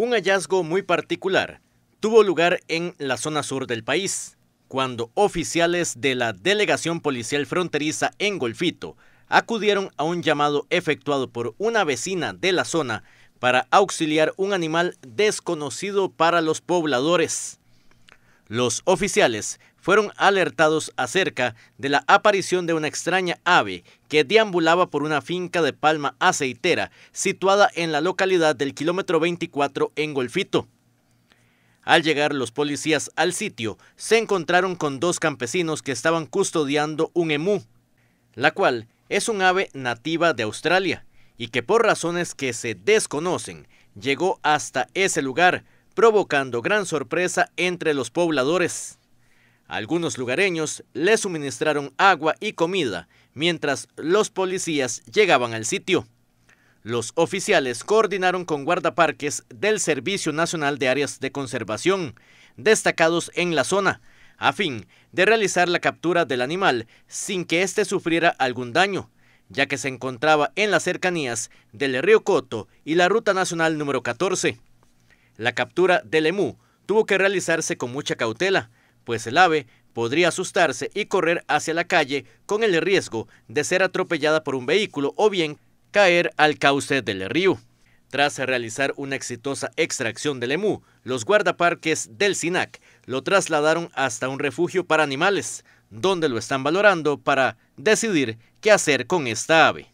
Un hallazgo muy particular tuvo lugar en la zona sur del país, cuando oficiales de la Delegación Policial Fronteriza en Golfito acudieron a un llamado efectuado por una vecina de la zona para auxiliar un animal desconocido para los pobladores. Los oficiales fueron alertados acerca de la aparición de una extraña ave que deambulaba por una finca de palma aceitera situada en la localidad del kilómetro 24 en Golfito. Al llegar los policías al sitio, se encontraron con dos campesinos que estaban custodiando un emú, la cual es un ave nativa de Australia y que por razones que se desconocen llegó hasta ese lugar, provocando gran sorpresa entre los pobladores. Algunos lugareños le suministraron agua y comida mientras los policías llegaban al sitio. Los oficiales coordinaron con guardaparques del Servicio Nacional de Áreas de Conservación, destacados en la zona, a fin de realizar la captura del animal sin que éste sufriera algún daño, ya que se encontraba en las cercanías del río Coto y la Ruta Nacional número 14. La captura del emú tuvo que realizarse con mucha cautela, pues el ave podría asustarse y correr hacia la calle con el riesgo de ser atropellada por un vehículo o bien caer al cauce del río. Tras realizar una exitosa extracción del emú, los guardaparques del SINAC lo trasladaron hasta un refugio para animales, donde lo están valorando para decidir qué hacer con esta ave.